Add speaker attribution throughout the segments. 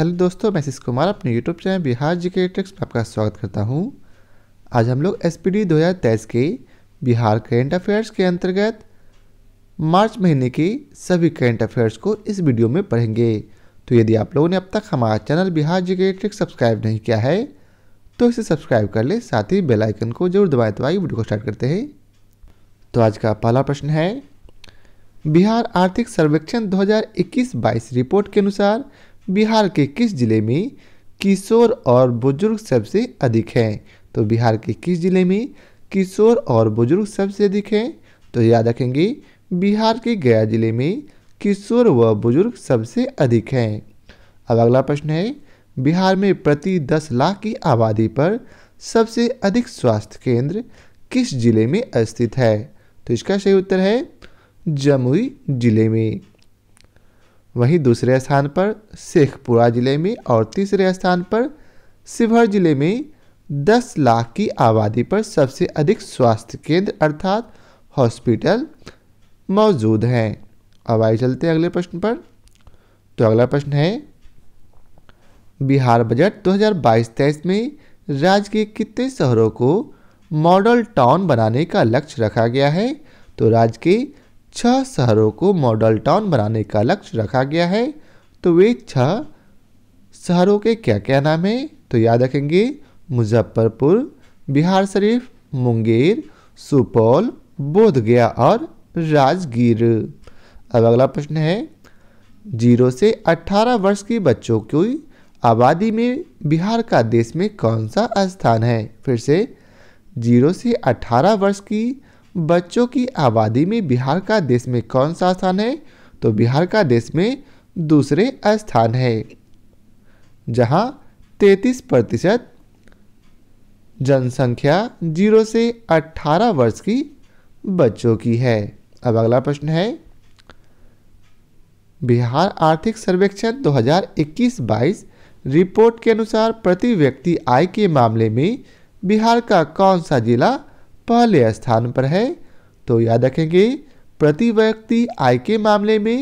Speaker 1: hello दोस्तों मैं शिश कुमार अपने यूट्यूब चैनल बिहार जी के टेक्स में आपका स्वागत करता हूं आज हम लोग एस पी डी के बिहार करेंट अफेयर्स के अंतर्गत मार्च महीने के सभी करेंट अफेयर्स को इस वीडियो में पढ़ेंगे तो यदि आप लोगों ने अब तक हमारा चैनल बिहार जी के टेक्स सब्सक्राइब नहीं किया है तो इसे सब्सक्राइब कर ले साथ ही बेलाइकन को जरूर दबाए तो वीडियो को स्टार्ट करते हैं तो आज का पहला प्रश्न है बिहार आर्थिक सर्वेक्षण 2021-22 रिपोर्ट के अनुसार बिहार के किस जिले में किशोर और बुजुर्ग सबसे अधिक हैं तो बिहार के किस जिले में किशोर और बुजुर्ग सबसे अधिक हैं तो याद रखेंगे बिहार के गया जिले में किशोर व बुजुर्ग सबसे अधिक हैं अब अगला प्रश्न है बिहार में प्रति दस लाख की आबादी पर सबसे अधिक स्वास्थ्य केंद्र किस जिले में स्थित है तो इसका सही उत्तर है जमुई जिले में वहीं दूसरे स्थान पर शेखपुरा ज़िले में और तीसरे स्थान पर शिवहर ज़िले में 10 लाख की आबादी पर सबसे अधिक स्वास्थ्य केंद्र अर्थात हॉस्पिटल मौजूद हैं अब आइए चलते हैं अगले प्रश्न पर तो अगला प्रश्न है बिहार बजट 2022-23 में राज्य के कितने शहरों को मॉडल टाउन बनाने का लक्ष्य रखा गया है तो राज्य के छह शहरों को मॉडल टाउन बनाने का लक्ष्य रखा गया है तो वे छह शहरों के क्या क्या नाम है तो याद रखेंगे मुजफ्फरपुर बिहार शरीफ मुंगेर सुपौल बोधगया और राजगीर अब अगला प्रश्न है जीरो से अठारह वर्ष की बच्चों की आबादी में बिहार का देश में कौन सा स्थान है फिर से जीरो से अठारह वर्ष की बच्चों की आबादी में बिहार का देश में कौन सा स्थान है तो बिहार का देश में दूसरे स्थान है जहां 33 प्रतिशत जनसंख्या जीरो से 18 वर्ष की बच्चों की है अब अगला प्रश्न है बिहार आर्थिक सर्वेक्षण 2021-22 रिपोर्ट के अनुसार प्रति व्यक्ति आय के मामले में बिहार का कौन सा जिला पहले स्थान पर है तो याद रखेंगे प्रति व्यक्ति आय के मामले में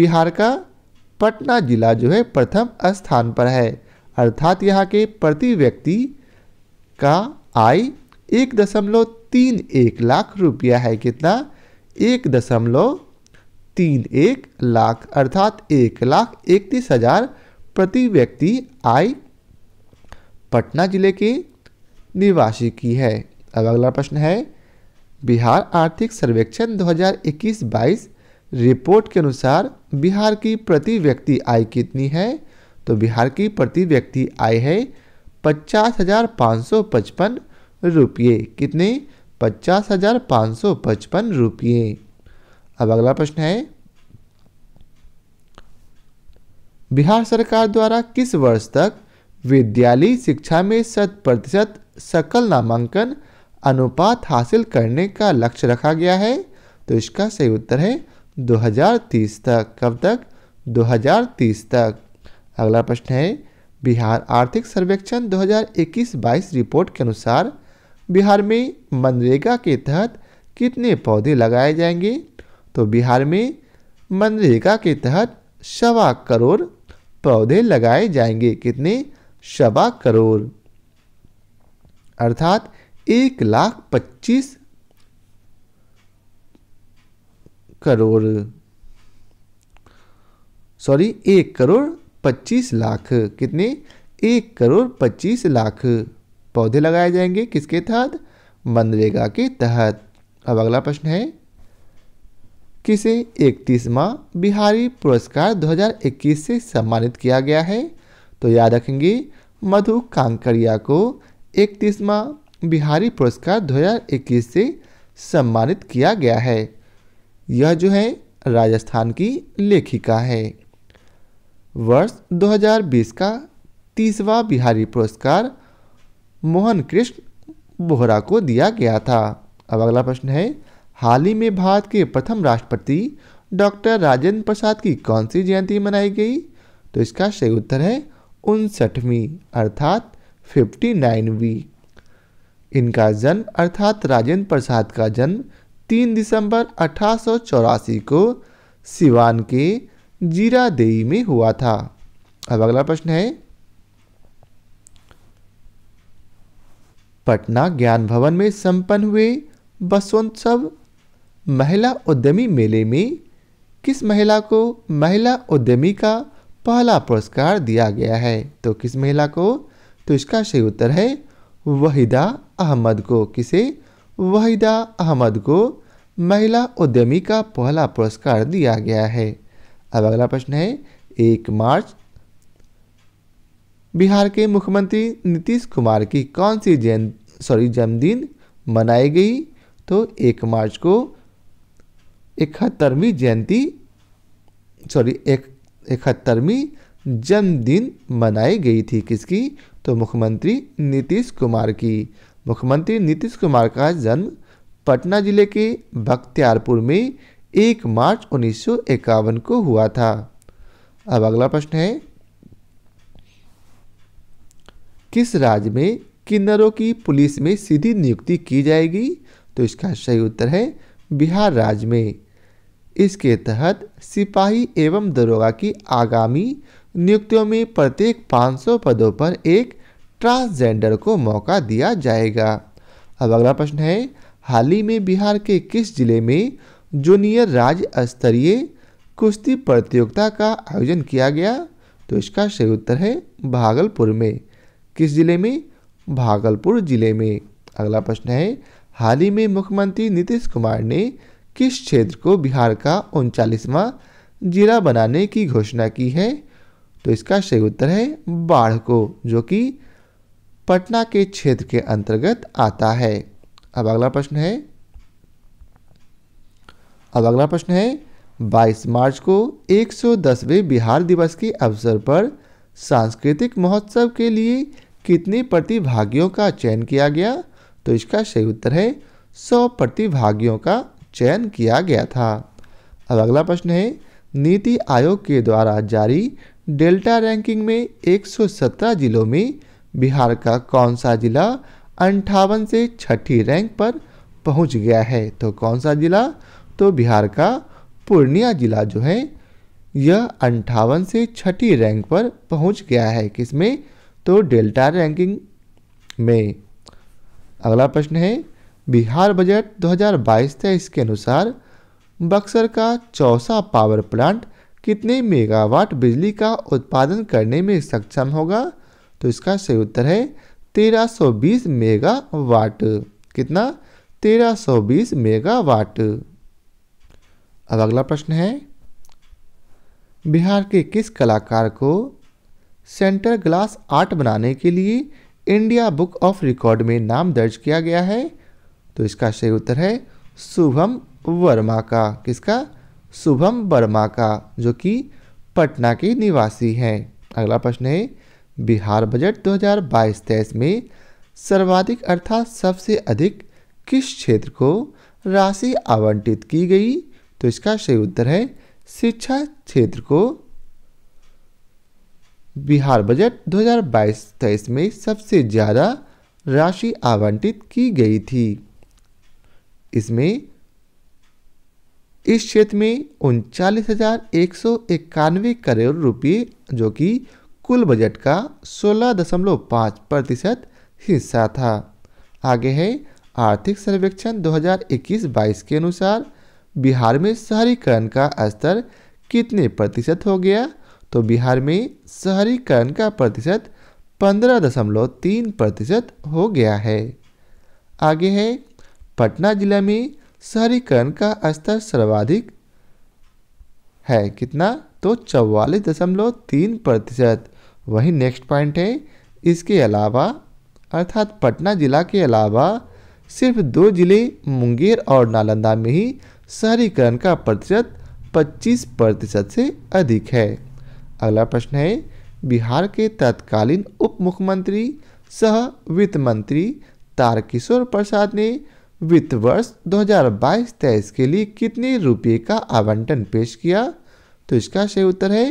Speaker 1: बिहार का पटना जिला जो है प्रथम स्थान पर है अर्थात यहाँ के प्रति व्यक्ति का आय एक दशमलव तीन एक लाख रुपया है कितना एक दशमलव तीन एक लाख अर्थात एक लाख इकतीस हजार प्रति व्यक्ति आय पटना जिले के निवासी की है अब अगला प्रश्न है बिहार आर्थिक सर्वेक्षण 2021-22 रिपोर्ट के अनुसार बिहार की प्रति व्यक्ति आय कितनी है तो बिहार की प्रति व्यक्ति आय है पचास हजार पाँच सौ पचपन रुपये कितने पचास हजार पाँच सौ पचपन रुपये अब अगला प्रश्न है बिहार सरकार द्वारा किस वर्ष तक विद्यालय शिक्षा में शत प्रतिशत सकल नामांकन अनुपात हासिल करने का लक्ष्य रखा गया है तो इसका सही उत्तर है 2030 तक कब तक 2030 तक अगला प्रश्न है बिहार आर्थिक सर्वेक्षण 2021-22 रिपोर्ट के अनुसार बिहार में मनरेगा के तहत कितने पौधे लगाए जाएंगे तो बिहार में मनरेगा के तहत सवा करोड़ पौधे लगाए जाएंगे कितने सवा करोड़ अर्थात एक लाख पच्चीस करोड़ सॉरी एक करोड़ पच्चीस लाख कितने एक करोड़ पच्चीस लाख पौधे लगाए जाएंगे किसके तहत मनरेगा के तहत अब अगला प्रश्न है किसे इकतीसवा बिहारी पुरस्कार 2021 से सम्मानित किया गया है तो याद रखेंगे मधु कांकरिया को इकतीसवा बिहारी पुरस्कार 2021 से सम्मानित किया गया है यह जो है राजस्थान की लेखिका है वर्ष 2020 का तीसवा बिहारी पुरस्कार मोहन कृष्ण बोहरा को दिया गया था अब अगला प्रश्न है हाल ही में भारत के प्रथम राष्ट्रपति डॉक्टर राजेंद्र प्रसाद की कौन सी जयंती मनाई गई तो इसका सही उत्तर है उनसठवीं अर्थात फिफ्टी नाइनवीं इनका जन्म अर्थात राजेंद्र प्रसाद का जन्म 3 दिसंबर अठारह को सिवान के जीरादेई में हुआ था अब अगला प्रश्न है पटना ज्ञान भवन में संपन्न हुए बसवोत्सव महिला उद्यमी मेले में किस महिला को महिला उद्यमी का पहला पुरस्कार दिया गया है तो किस महिला को तो इसका सही उत्तर है वहीदा अहमद को किसे वहीदा अहमद को महिला उद्यमी का पहला पुरस्कार दिया गया है अब अगला प्रश्न है एक मार्च बिहार के मुख्यमंत्री नीतीश कुमार की कौन सी जैन सॉरी जन्मदिन मनाई गई तो एक मार्च को इकहत्तरवीं जयंती सॉरी एक इकहत्तरवीं जन्मदिन मनाई गई थी किसकी तो मुख्यमंत्री नीतीश कुमार की मुख्यमंत्री नीतीश कुमार का जन्म पटना जिले के बख्तियारपुर में 1 मार्च उन्नीस को हुआ था अब अगला प्रश्न है किस राज्य में किन्नरों की पुलिस में सीधी नियुक्ति की जाएगी तो इसका सही उत्तर है बिहार राज्य में इसके तहत सिपाही एवं दरोगा की आगामी नियुक्तियों में प्रत्येक 500 पदों पर एक ट्रांसजेंडर को मौका दिया जाएगा अब अगला प्रश्न है हाल ही में बिहार के किस जिले में जूनियर राज्य स्तरीय कुश्ती प्रतियोगिता का आयोजन किया गया तो इसका सही उत्तर है भागलपुर में किस जिले में भागलपुर जिले में अगला प्रश्न है हाल ही में मुख्यमंत्री नीतीश कुमार ने किस क्षेत्र को बिहार का उनचालीसवां जिला बनाने की घोषणा की है तो इसका सही उत्तर है बाढ़ को जो कि पटना के क्षेत्र के अंतर्गत आता है अब अगला प्रश्न है अब अगला प्रश्न है 22 मार्च को 110वें बिहार दिवस के अवसर पर सांस्कृतिक महोत्सव के लिए कितने प्रतिभागियों का चयन किया गया तो इसका सही उत्तर है 100 प्रतिभागियों का चयन किया गया था अब अगला प्रश्न है नीति आयोग के द्वारा जारी डेल्टा रैंकिंग में 117 जिलों में बिहार का कौन सा जिला अंठावन से छठी रैंक पर पहुंच गया है तो कौन सा जिला तो बिहार का पूर्णिया जिला जो है यह अंठावन से छठी रैंक पर पहुंच गया है किसमें तो डेल्टा रैंकिंग में अगला प्रश्न है बिहार बजट 2022 तेईस के अनुसार बक्सर का चौसा पावर प्लांट कितने मेगावाट बिजली का उत्पादन करने में सक्षम होगा तो इसका सही उत्तर है 1320 मेगावाट कितना 1320 मेगावाट अब अगला प्रश्न है बिहार के किस कलाकार को सेंटर ग्लास आर्ट बनाने के लिए इंडिया बुक ऑफ रिकॉर्ड में नाम दर्ज किया गया है तो इसका सही उत्तर है शुभम वर्मा का किसका शुभम वर्मा का जो कि पटना के निवासी हैं अगला प्रश्न है बिहार बजट 2022-23 में सर्वाधिक अर्थात सबसे अधिक किस क्षेत्र को राशि आवंटित की गई तो इसका सही उत्तर है शिक्षा क्षेत्र को बिहार बजट 2022-23 में सबसे ज़्यादा राशि आवंटित की गई थी इसमें इस क्षेत्र में उनचालीस हज़ार एक सौ इक्यानवे करोड़ रुपये जो कि कुल बजट का 16.5 प्रतिशत हिस्सा था आगे है आर्थिक सर्वेक्षण 2021-22 के अनुसार बिहार में शहरीकरण का स्तर कितने प्रतिशत हो गया तो बिहार में शहरीकरण का प्रतिशत 15.3 प्रतिशत हो गया है आगे है पटना जिला में शहरीकरण का स्तर सर्वाधिक है कितना तो चौवालीस दशमलव तीन प्रतिशत वही नेक्स्ट पॉइंट है इसके अलावा अर्थात पटना ज़िला के अलावा सिर्फ दो ज़िले मुंगेर और नालंदा में ही शहरीकरण का प्रतिशत 25 प्रतिशत से अधिक है अगला प्रश्न है बिहार के तत्कालीन उप मुख्यमंत्री सह वित्त मंत्री तारकिशोर प्रसाद ने वित्त वर्ष 2022-23 के लिए कितने रुपये का आवंटन पेश किया तो इसका सही उत्तर है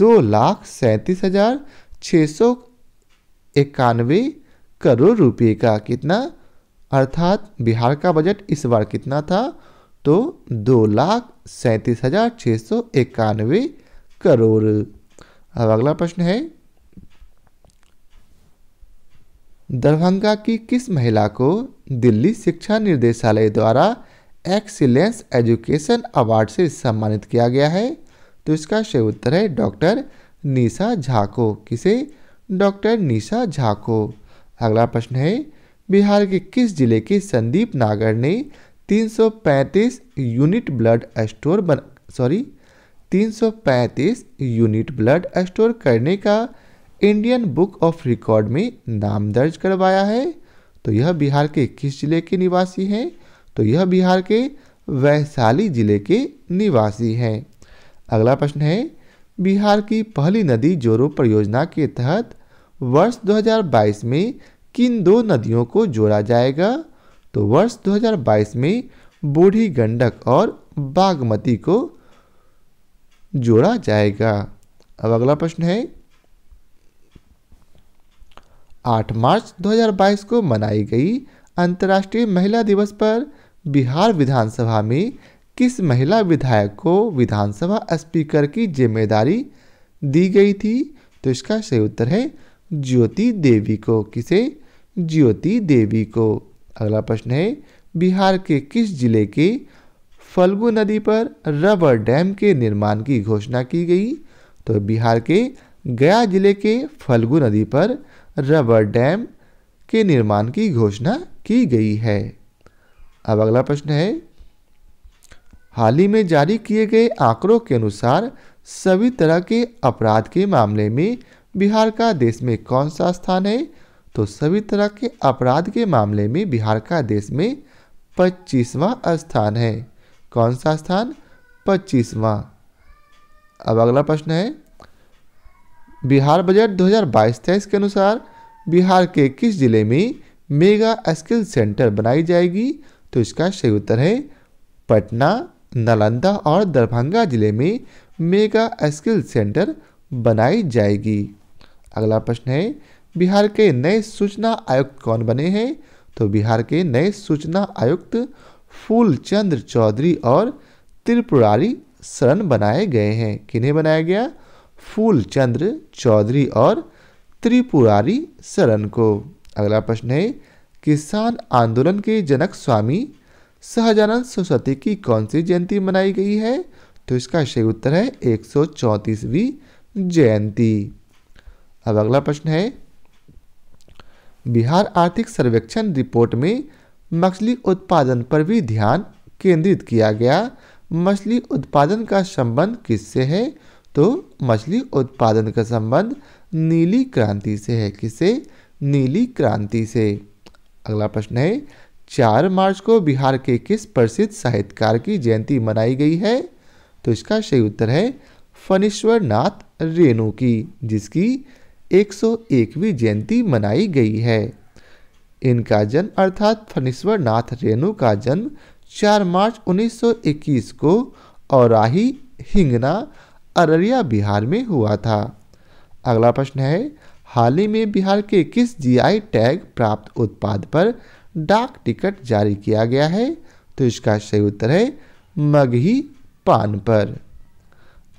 Speaker 1: दो लाख सैंतीस हजार छः सौ इक्यानवे करोड़ रुपए का कितना अर्थात बिहार का बजट इस बार कितना था तो दो लाख सैंतीस हजार छः सौ इक्यानवे करोड़ अब अगला प्रश्न है दरभंगा की किस महिला को दिल्ली शिक्षा निर्देशालय द्वारा एक्सीलेंस एजुकेशन अवार्ड से सम्मानित किया गया है तो इसका सही उत्तर है डॉक्टर निशा झा को किसे डॉक्टर निशा झा को अगला प्रश्न है बिहार के किस जिले के संदीप नागर ने 335 यूनिट ब्लड स्टोर बन सॉरी 335 यूनिट ब्लड स्टोर करने का इंडियन बुक ऑफ रिकॉर्ड में नाम दर्ज करवाया है तो यह बिहार के किस जिले के निवासी हैं तो यह बिहार के वैशाली जिले के निवासी हैं अगला प्रश्न है बिहार की पहली नदी जोड़ो परियोजना के तहत वर्ष 2022 में किन दो नदियों को जोड़ा जाएगा तो वर्ष 2022 में बूढ़ी गंडक और बागमती को जोड़ा जाएगा अब अगला प्रश्न है 8 मार्च 2022 को मनाई गई अंतर्राष्ट्रीय महिला दिवस पर बिहार विधानसभा में किस महिला विधायक को विधानसभा स्पीकर की जिम्मेदारी दी गई थी तो इसका सही उत्तर है ज्योति देवी को किसे ज्योति देवी को अगला प्रश्न है बिहार के किस जिले के फल्गु नदी पर रबर डैम के निर्माण की घोषणा की गई तो बिहार के गया जिले के फल्गु नदी पर रबर डैम के निर्माण की घोषणा की गई है अब अगला प्रश्न है हाल ही में जारी किए गए आंकड़ों के अनुसार सभी तरह के अपराध के मामले में बिहार का देश में कौन सा स्थान है तो सभी तरह के अपराध के मामले में बिहार का देश में पच्चीसवां स्थान है कौन सा स्थान पच्चीसवां अब अगला प्रश्न है बिहार बजट 2022-23 के अनुसार बिहार के किस जिले में मेगा स्किल सेंटर बनाई जाएगी तो इसका सही उत्तर है पटना नालंदा और दरभंगा जिले में मेगा स्किल सेंटर बनाई जाएगी अगला प्रश्न है बिहार के नए सूचना आयुक्त कौन बने हैं तो बिहार के नए सूचना आयुक्त फूलचंद्र चौधरी और त्रिपुरारी शरण बनाए गए हैं किन्हें बनाया गया फूलचंद्र चौधरी और त्रिपुरारी शरण को अगला प्रश्न है किसान आंदोलन के जनक स्वामी शाहजहान सरस्वती की कौन सी जयंती मनाई गई है तो इसका सही उत्तर है एक सौ जयंती अब अगला प्रश्न है बिहार आर्थिक सर्वेक्षण रिपोर्ट में मछली उत्पादन पर भी ध्यान केंद्रित किया गया मछली उत्पादन का संबंध किससे है तो मछली उत्पादन का संबंध नीली क्रांति से है किससे नीली क्रांति से अगला प्रश्न है चार मार्च को बिहार के किस प्रसिद्ध साहित्यकार की जयंती मनाई गई है तो इसका सही उत्तर है फणीश्वर नाथ रेणु की जिसकी 101वीं जयंती मनाई गई है इनका जन्म अर्थात फणीश्वर नाथ रेणु का जन्म 4 मार्च 1921 को औराही हिंगना अररिया बिहार में हुआ था अगला प्रश्न है हाल ही में बिहार के किस जीआई टैग प्राप्त उत्पाद पर डाक टिकट जारी किया गया है तो इसका सही उत्तर है मगही पान पर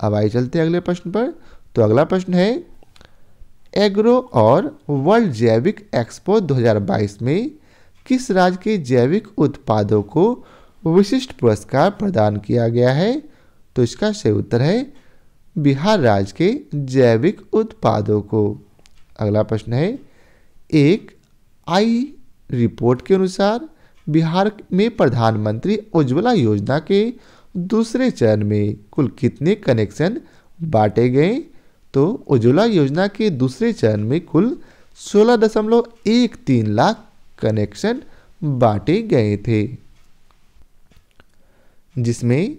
Speaker 1: अब आइए चलते हैं अगले प्रश्न पर तो अगला प्रश्न है एग्रो और वर्ल्ड जैविक एक्सपो 2022 में किस राज्य के जैविक उत्पादों को विशिष्ट पुरस्कार प्रदान किया गया है तो इसका सही उत्तर है बिहार राज्य के जैविक उत्पादों को अगला प्रश्न है एक आई रिपोर्ट के अनुसार बिहार में प्रधानमंत्री उज्ज्वला योजना के दूसरे चरण में कुल कितने कनेक्शन बांटे गए तो उज्ज्वला योजना के दूसरे चरण में कुल सोलह दशमलव एक तीन लाख कनेक्शन बांटे गए थे जिसमें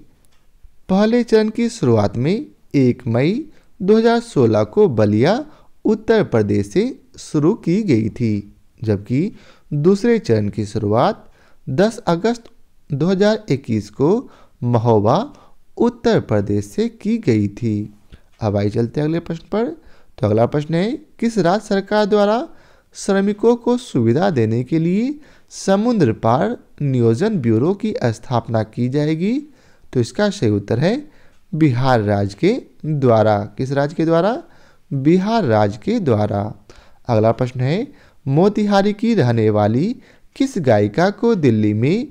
Speaker 1: पहले चरण की शुरुआत में एक मई 2016 को बलिया उत्तर प्रदेश से शुरू की गई थी जबकि दूसरे चरण की शुरुआत 10 अगस्त 2021 को महोबा उत्तर प्रदेश से की गई थी अब आइए चलते हैं अगले प्रश्न पर तो अगला प्रश्न है किस राज्य सरकार द्वारा श्रमिकों को सुविधा देने के लिए समुद्र पार नियोजन ब्यूरो की स्थापना की जाएगी तो इसका सही उत्तर है बिहार राज्य के द्वारा किस राज्य के द्वारा बिहार राज्य के द्वारा अगला प्रश्न है मोतिहारी की रहने वाली किस गायिका को दिल्ली में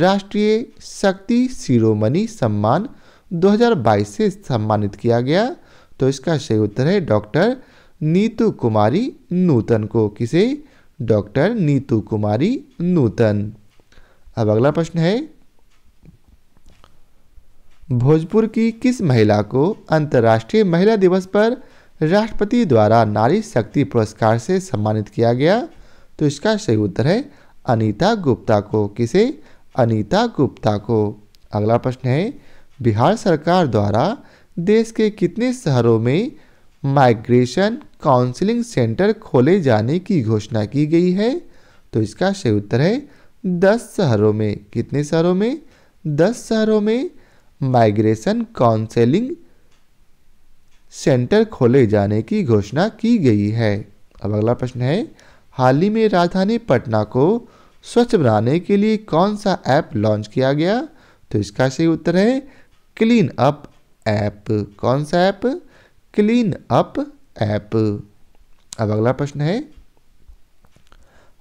Speaker 1: राष्ट्रीय शक्ति शिरोमणि सम्मान 2022 से सम्मानित किया गया तो इसका सही उत्तर है डॉक्टर नीतू कुमारी नूतन को किसे डॉक्टर नीतू कुमारी नूतन अब अगला प्रश्न है भोजपुर की किस महिला को अंतर्राष्ट्रीय महिला दिवस पर राष्ट्रपति द्वारा नारी शक्ति पुरस्कार से सम्मानित किया गया तो इसका सही उत्तर है अनीता गुप्ता को किसे अनीता गुप्ता को अगला प्रश्न है बिहार सरकार द्वारा देश के कितने शहरों में माइग्रेशन काउंसलिंग सेंटर खोले जाने की घोषणा की गई है तो इसका सही उत्तर है दस शहरों में कितने शहरों में दस शहरों में माइग्रेशन काउंसलिंग सेंटर खोले जाने की घोषणा की गई है अब अगला प्रश्न है हाल ही में राजधानी पटना को स्वच्छ बनाने के लिए कौन सा ऐप लॉन्च किया गया तो इसका सही उत्तर है क्लीन अप ऐप कौन सा ऐप क्लीन अप ऐप अब अगला प्रश्न है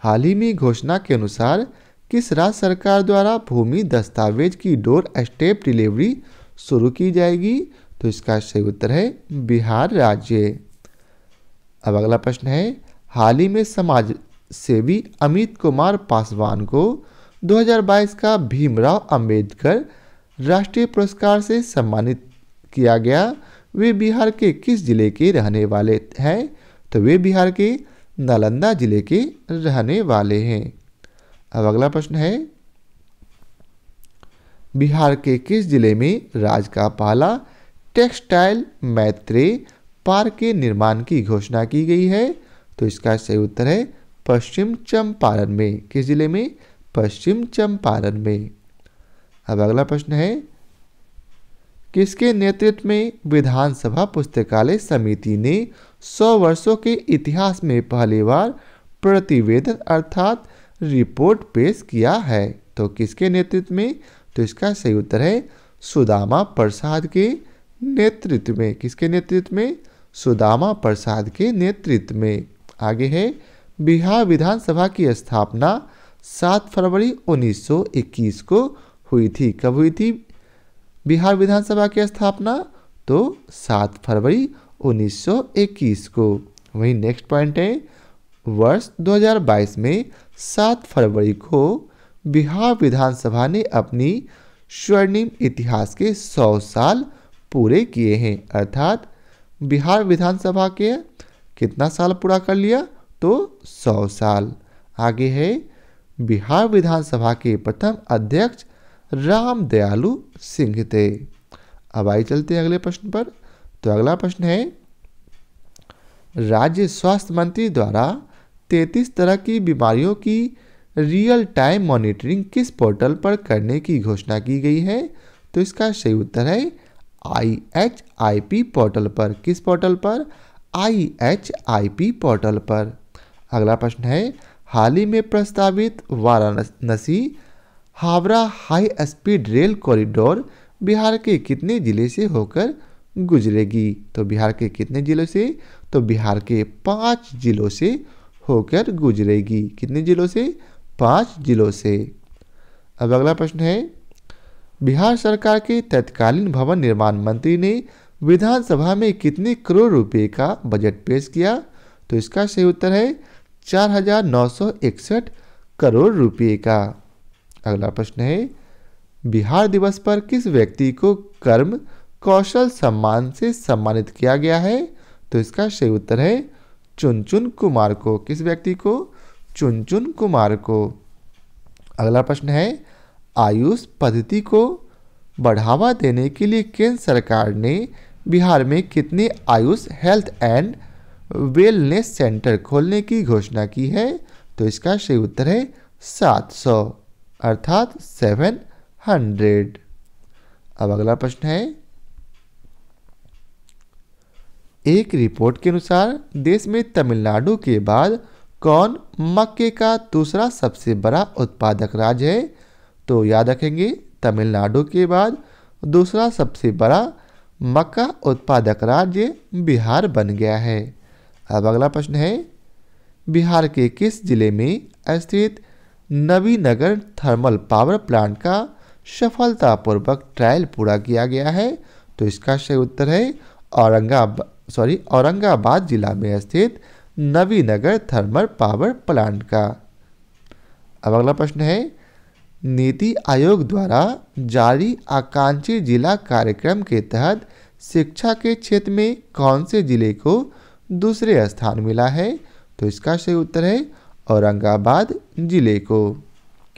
Speaker 1: हाल ही में घोषणा के अनुसार किस राज्य सरकार द्वारा भूमि दस्तावेज की डोर स्टेप डिलीवरी शुरू की जाएगी तो इसका सही उत्तर है बिहार राज्य अब अगला प्रश्न है हाल ही में समाज सेवी अमित कुमार पासवान को 2022 का भीमराव अंबेडकर राष्ट्रीय पुरस्कार से सम्मानित किया गया वे बिहार के किस जिले के रहने वाले हैं तो वे बिहार के नालंदा जिले के रहने वाले हैं अब अगला प्रश्न है बिहार के किस जिले में राज का पहला टेक्सटाइल मैत्री पार्क के निर्माण की घोषणा की गई है तो इसका सही उत्तर है पश्चिम चंपारण में किस जिले में पश्चिम चंपारण में अब अगला प्रश्न है किसके नेतृत्व में विधानसभा पुस्तकालय समिति ने 100 वर्षों के इतिहास में पहली बार प्रतिवेदन अर्थात रिपोर्ट पेश किया है तो किसके नेतृत्व में तो इसका सही उत्तर है सुदामा प्रसाद के नेतृत्व में किसके नेतृत्व में सुदामा प्रसाद के नेतृत्व में आगे है बिहार विधानसभा की स्थापना 7 फरवरी 1921 को हुई थी कब हुई थी बिहार विधानसभा की स्थापना तो 7 फरवरी 1921 को वहीं नेक्स्ट पॉइंट है वर्ष 2022 में 7 फरवरी को बिहार विधानसभा ने अपनी स्वर्णिम इतिहास के 100 साल पूरे किए हैं अर्थात बिहार विधानसभा के कितना साल पूरा कर लिया तो सौ साल आगे है बिहार विधानसभा के प्रथम अध्यक्ष राम दयालु सिंह थे अब आई चलते हैं अगले प्रश्न पर तो अगला प्रश्न है राज्य स्वास्थ्य मंत्री द्वारा तैतीस तरह की बीमारियों की रियल टाइम मॉनिटरिंग किस पोर्टल पर करने की घोषणा की गई है तो इसका सही उत्तर है I H I P portal पर किस पोर्टल पर I H I P portal पर अगला प्रश्न है हाल ही में प्रस्तावित Varanasi Howrah high speed rail corridor Bihar के कितने जिले से होकर गुजरेगी तो बिहार के कितने जिलों से तो बिहार के पाँच जिलों से होकर गुजरेगी कितने जिलों से पाँच जिलों से अब अगला प्रश्न है बिहार सरकार के तत्कालीन भवन निर्माण मंत्री ने विधानसभा में कितने करोड़ रुपए का बजट पेश किया तो इसका सही उत्तर है चार हजार नौ सौ इकसठ करोड़ रुपए का अगला प्रश्न है बिहार दिवस पर किस व्यक्ति को कर्म कौशल सम्मान से सम्मानित किया गया है तो इसका सही उत्तर है चुनचुन कुमार को किस व्यक्ति को चुनचुन कुमार को अगला प्रश्न है आयुष पद्धति को बढ़ावा देने के लिए केंद्र सरकार ने बिहार में कितने Ayush health and wellness centre खोलने की घोषणा की है तो इसका सही उत्तर है सात सौ अर्थात सेवन हंड्रेड अब अगला प्रश्न है एक रिपोर्ट के अनुसार देश में तमिलनाडु के बाद कौन मक्के का दूसरा सबसे बड़ा उत्पादक राज्य है तो याद रखेंगे तमिलनाडु के बाद दूसरा सबसे बड़ा मक्का उत्पादक राज्य बिहार बन गया है अब अगला प्रश्न है बिहार के किस जिले में स्थित नवीनगर थर्मल पावर प्लांट का सफलतापूर्वक ट्रायल पूरा किया गया है तो इसका सही उत्तर है औरंगाबाद सॉरी औरंगाबाद जिला में स्थित नवीनगर थर्मल पावर प्लांट का अब अगला प्रश्न है नीति आयोग द्वारा जारी आकांक्षी जिला कार्यक्रम के तहत शिक्षा के क्षेत्र में कौन से जिले को दूसरे स्थान मिला है तो इसका सही उत्तर है औरंगाबाद जिले को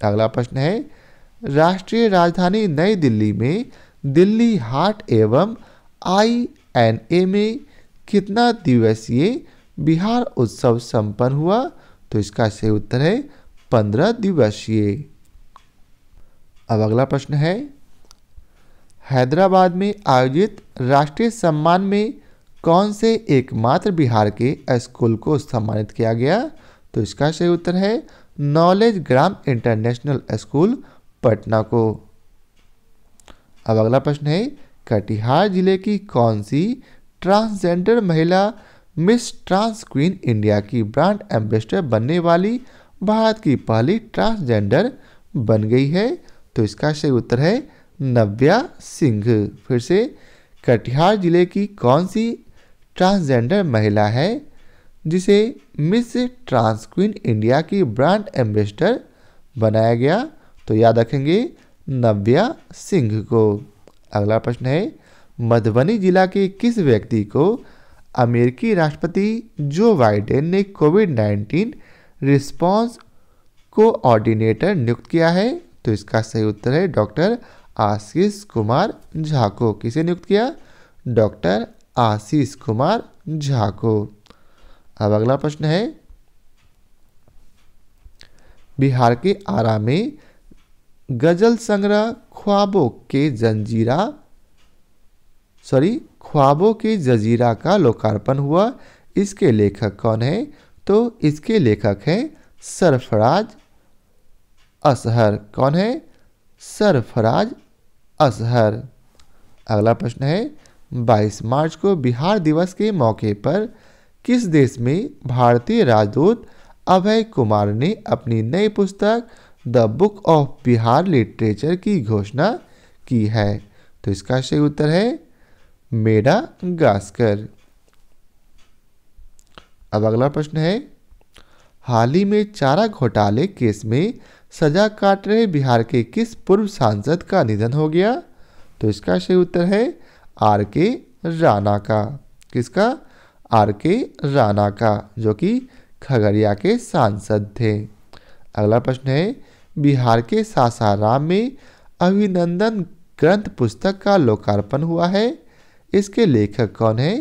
Speaker 1: अगला प्रश्न है राष्ट्रीय राजधानी नई दिल्ली में दिल्ली हाट एवं आई एन ए में कितना दिवसीय बिहार उत्सव संपन्न हुआ तो इसका सही उत्तर है पंद्रह दिवसीय अब अगला प्रश्न है हैदराबाद में आयोजित राष्ट्रीय सम्मान में कौन से एकमात्र बिहार के स्कूल को सम्मानित किया गया तो इसका सही उत्तर है knowledge Gram international school Patna को अब अगला प्रश्न है कटिहार जिले की कौन सी ट्रांसजेंडर महिला मिस ट्रांस क्वीन इंडिया की ब्रांड एम्बेसडर बनने वाली भारत की पहली ट्रांसजेंडर बन गई है तो इसका सही उत्तर है नव्या सिंह फिर से कटिहार जिले की कौन सी ट्रांसजेंडर महिला है जिसे मिस ट्रांस क्वीन इंडिया की ब्रांड एम्बेसडर बनाया गया तो याद रखेंगे नव्या सिंह को अगला प्रश्न है मधुबनी जिला के किस व्यक्ति को अमेरिकी राष्ट्रपति जो बाइडेन ने कोविड 19 रिस्पांस ऑर्डिनेटर नियुक्त किया है तो इसका सही उत्तर है डॉक्टर आशीष कुमार झा को किसे नियुक्त किया डॉक्टर आशीष कुमार झा को अब अगला प्रश्न है बिहार के आरा में गजल संग्रह ख्वाबों के जंजीरा सॉरी ख्वाबों के जजीरा का लोकार्पण हुआ इसके लेखक कौन है तो इसके लेखक हैं सरफराज असहर कौन है सरफराज असहर अगला प्रश्न है 22 मार्च को बिहार दिवस के मौके पर किस देश में भारतीय राजदूत अभय कुमार ने अपनी नई पुस्तक the book of Bihar literature की घोषणा की है तो इसका सही उत्तर है मेडा गास्कर अब अगला प्रश्न है हाल ही में चारा घोटाले केस में सजा काट रहे बिहार के किस पूर्व सांसद का निधन हो गया तो इसका सही उत्तर है आर के राणा का किसका आर के राणा का जो कि खगड़िया के सांसद थे अगला प्रश्न है बिहार के सासाराम में अभिनंदन ग्रंथ पुस्तक का लोकार्पण हुआ है इसके लेखक कौन है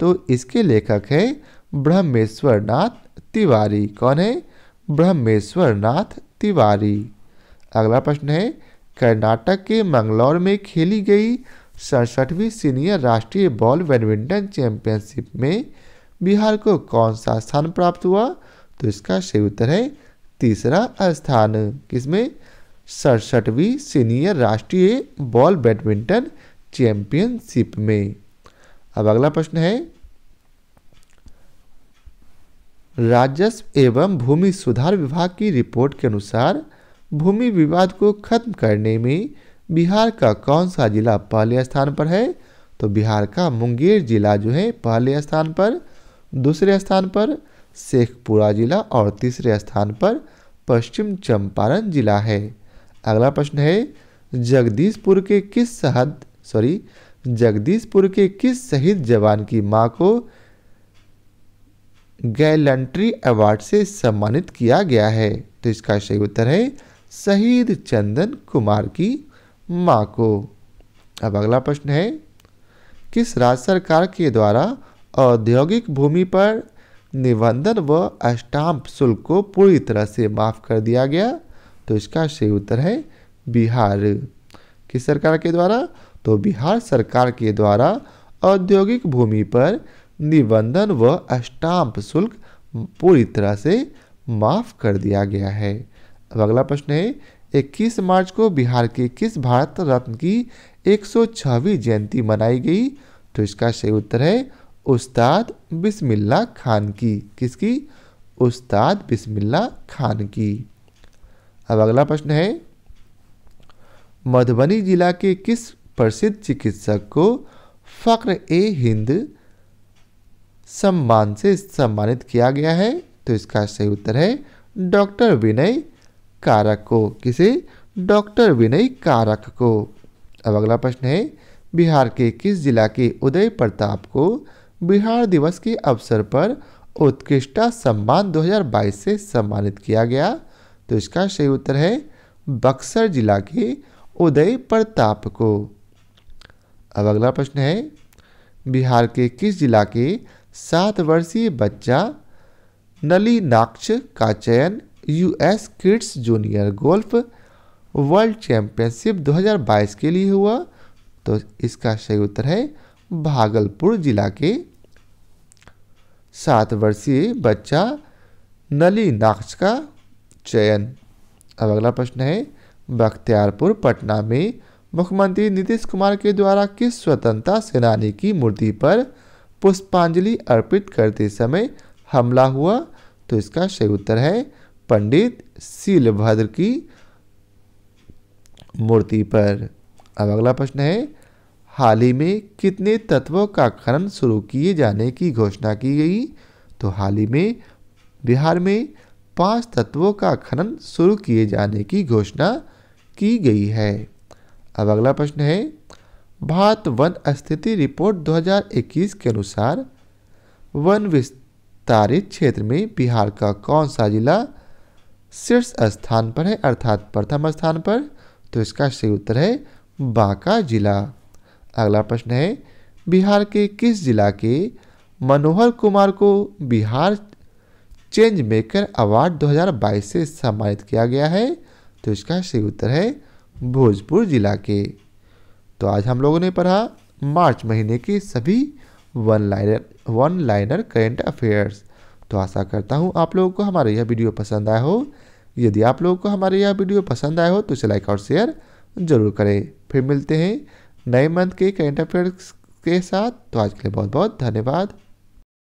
Speaker 1: तो इसके लेखक है ब्रह्मेश्वर नाथ तिवारी कौन है ब्रह्मेश्वर नाथ तिवारी अगला प्रश्न है कर्नाटक के मंगलौर में खेली गई सड़सठवीं सीनियर राष्ट्रीय बॉल बैडमिंटन चैंपियनशिप में बिहार को कौन सा स्थान प्राप्त हुआ तो इसका सही उत्तर है तीसरा स्थान किसमें सड़सठवीं सीनियर राष्ट्रीय बॉल बैडमिंटन चैंपियनशिप में अब अगला प्रश्न है राजस्व एवं भूमि सुधार विभाग की रिपोर्ट के अनुसार भूमि विवाद को खत्म करने में बिहार का कौन सा जिला पहले स्थान पर है तो बिहार का मुंगेर जिला जो है पहले स्थान पर दूसरे स्थान पर शेखपुरा जिला और तीसरे स्थान पर पश्चिम चंपारण जिला है अगला प्रश्न है जगदीशपुर के किस शहद सॉरी जगदीशपुर के किस शहीद जवान की मां को गैलेंट्री अवार्ड से सम्मानित किया गया है तो इसका सही उत्तर है शहीद चंदन कुमार की माँ को अब अगला प्रश्न है किस राज्य सरकार के द्वारा औद्योगिक भूमि पर निबंधन व स्टाम्प शुल्क को पूरी तरह से माफ़ कर दिया गया तो इसका सही उत्तर है बिहार किस सरकार के द्वारा तो बिहार सरकार के द्वारा औद्योगिक भूमि पर निबंधन व स्टाम्प शुल्क पूरी तरह से माफ कर दिया गया है अब अगला प्रश्न है 21 मार्च को बिहार के किस भारत रत्न की 106वीं जयंती मनाई गई तो इसका सही उत्तर है उस्ताद बिस्मिल्ला खान की किसकी उस्ताद बिस्मिल्ला खान की अब अगला प्रश्न है मधुबनी जिला के किस प्रसिद्ध चिकित्सक को फ़क्र ए हिंद सम्मान से सम्मानित किया गया है तो इसका सही उत्तर है डॉक्टर विनय कारक को किसे डॉक्टर विनय कारक को अब अगला प्रश्न है बिहार के किस जिला के उदय प्रताप को बिहार दिवस के अवसर पर उत्कृष्टा सम्मान 2022 से सम्मानित किया गया तो इसका सही उत्तर है बक्सर जिला के उदय प्रताप को अब अगला प्रश्न है बिहार के किस जिला के सात वर्षीय बच्चा नलीनाक्ष का चयन US kids junior golf world championship 2022 के लिए हुआ तो इसका सही उत्तर है भागलपुर जिला के सात वर्षीय बच्चा नलीनाक्ष का चयन अब अगला प्रश्न है बख्तियारपुर पटना में मुख्यमंत्री नीतीश कुमार के द्वारा किस स्वतंत्रता सेनानी की मूर्ति पर पुष्पांजलि अर्पित करते समय हमला हुआ तो इसका सही उत्तर है पंडित शीलभद्र की मूर्ति पर अब अगला प्रश्न है हाल ही में कितने तत्वों का खनन शुरू किए जाने की घोषणा की गई तो हाल ही में बिहार में पांच तत्वों का खनन शुरू किए जाने की घोषणा की गई है अब अगला प्रश्न है भारत वन स्थिति रिपोर्ट 2021 के अनुसार वन विस्तारित क्षेत्र में बिहार का कौन सा जिला शीर्ष स्थान पर है अर्थात प्रथम स्थान पर तो इसका सही उत्तर है बांका जिला अगला प्रश्न है बिहार के किस जिला के मनोहर कुमार को बिहार चेंज मेकर अवार्ड 2022 से सम्मानित किया गया है तो इसका सही उत्तर है भोजपुर जिला के तो आज हम लोगों ने पढ़ा मार्च महीने के सभी one liner one liner current affairs तो आशा करता हूँ आप लोगों को हमारा यह वीडियो पसंद आया हो यदि आप लोगों को हमारा यह वीडियो पसंद आया हो तो इसे लाइक और शेयर ज़रूर करें फिर मिलते हैं नए मंथ के करेंट अफेयर्स के साथ तो आज के लिए बहुत बहुत धन्यवाद